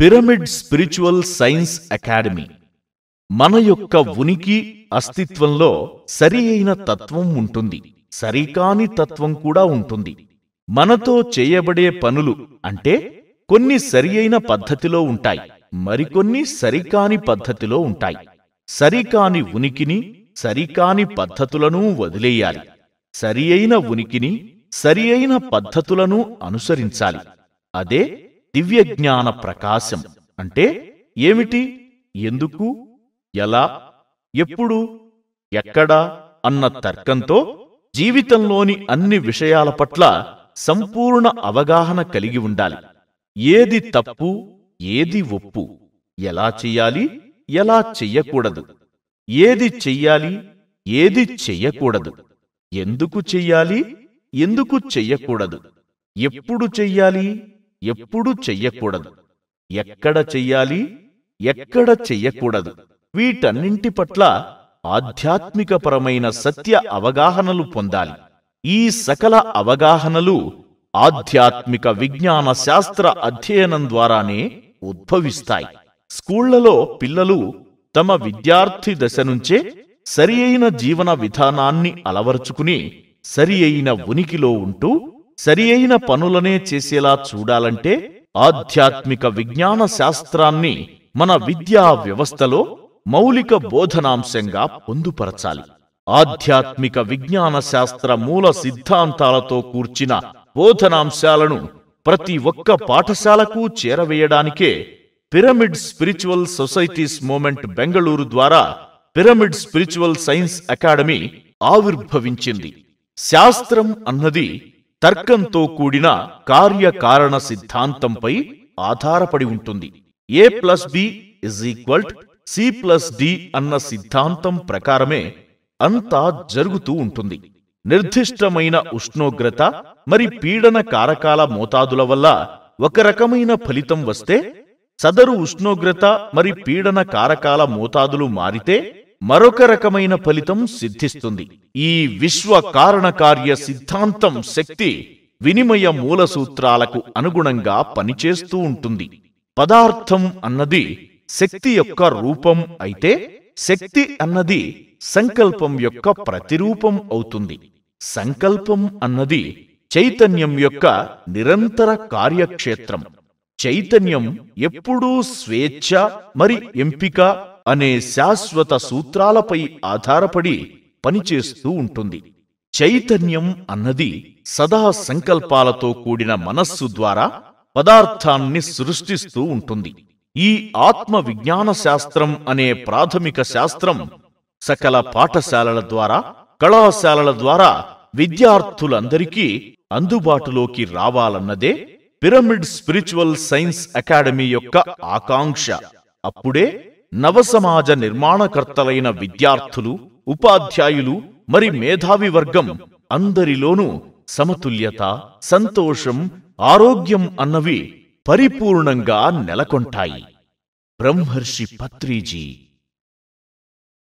pyramid spiritual science academy మన యొక్క ఉనికి అస్తిత్వంలో సరి అయిన తత్వం ఉంటుంది సరికాని తత్వం కూడా ఉంటుంది మనతో చేయబడే పనులు అంటే కొన్ని సరి అయిన పద్ధతిలో ఉంటాయి మరికొన్ని సరికాని పద్ధతిలో ఉంటాయి సరికాని ఉనికిని సరికాని పద్ధతులను వదిలేయాలి సరి అయిన ఉనికిని సరి అయిన పద్ధతులను అనుసరించాలి అదే దివ్యజ్ఞాన ప్రకాశం అంటే ఏమిటి ఎందుకు ఎలా ఎప్పుడు ఎక్కడ అన్న తర్కంతో జీవితంలోని అన్ని విషయాల పట్ల సంపూర్ణ అవగాహన కలిగి ఉండాలి ఏది తప్పు ఏది ఒప్పు ఎలా చెయ్యాలి ఎలా చెయ్యకూడదు ఏది చెయ్యాలి ఏది చెయ్యకూడదు ఎందుకు చెయ్యాలి ఎందుకు చెయ్యకూడదు ఎప్పుడు చెయ్యాలి ఎప్పుడు చెయ్యకూడదు ఎక్కడ చెయ్యాలి ఎక్కడ చెయ్యకూడదు వీటన్నింటి పట్ల ఆధ్యాత్మికపరమైన సత్య అవగాహనలు పొందాలి ఈ సకల అవగాహనలు ఆధ్యాత్మిక విజ్ఞాన శాస్త్ర అధ్యయనం ద్వారానే ఉద్భవిస్తాయి స్కూళ్లలో పిల్లలు తమ విద్యార్థి దశ నుంచే సరి అయిన జీవన విధానాన్ని అలవరుచుకుని సరి అయిన ఉనికిలో ఉంటూ సరి అయిన పనులనే చేసేలా చూడాలంటే ఆధ్యాత్మిక విజ్ఞాన శాస్త్రాన్ని మన విద్యా వ్యవస్థలో మౌలిక బోధనాంశంగా పొందుపరచాలి ఆధ్యాత్మిక విజ్ఞాన శాస్త్ర మూల సిద్ధాంతాలతో కూర్చిన బోధనాంశాలను ప్రతి ఒక్క పాఠశాలకు చేరవేయడానికే pyramid spiritual societies movement Bengaluru ద్వారా పిరమిడ్ స్పిరిచువల్ సైన్స్ అకాడమీ ఆవిర్భవించింది శాస్త్రం అన్నది తర్కంతో కూడిన కార్యకారణ సిద్ధాంతంపై ఆధారపడి ఉంటుంది A plus B is equal to C plus D అన్న సిద్ధాంతం ప్రకారమే అంతా జరుగుతూ ఉంటుంది నిర్దిష్టమైన ఉష్ణోగ్రత మరి పీడన కారకాల మోతాదుల వల్ల ఒక రకమైన ఫలితం వస్తే సదరు ఉష్ణోగ్రత మరి పీడన కారకాల మోతాదులు మారితే మరొక రకమైన ఫలితం సిద్ధిస్తుంది ఈ విశ్వ కారణకార్య సిద్ధాంతం శక్తి వినిమయ మూల సూత్రాలకు అనుగుణంగా పనిచేస్తూ ఉంటుంది పదార్థం అన్నది శక్తి యొక్క రూపం అయితే శక్తి అన్నది సంకల్పం యొక్క ప్రతిరూపం అవుతుంది సంకల్పం అన్నది చైతన్యం యొక్క నిరంతర కార్యక్షేత్రం చైతన్యం ఎప్పుడూ స్వేచ్ఛ మరి ఎంపిక అనే శాశ్వత సూత్రాలపై ఆధారపడి పనిచేస్తూ ఉంటుంది చైతన్యం అన్నది సదా సంకల్పాలతో కూడిన మనస్సు ద్వారా పదార్థాన్ని సృష్టిస్తూ ఉంటుంది ఈ ఆత్మ విజ్ఞాన శాస్త్రం అనే ప్రాథమిక శాస్త్రం సకల పాఠశాలల ద్వారా కళాశాలల ద్వారా విద్యార్థులందరికీ అందుబాటులోకి రావాలన్నదే పిరమిడ్ స్పిరిచువల్ సైన్స్ అకాడమీ యొక్క ఆకాంక్ష అప్పుడే నవసమాజ నిర్మాణకర్తలైన విద్యార్థులు ఉపాధ్యాయులు మరి మేధావి వర్గం అందరిలోనూ సమతుల్యత సంతోషం ఆరోగ్యం అన్నవి పరిపూర్ణంగా నెలకొంటాయి బ్రహ్మర్షి పత్రిజీ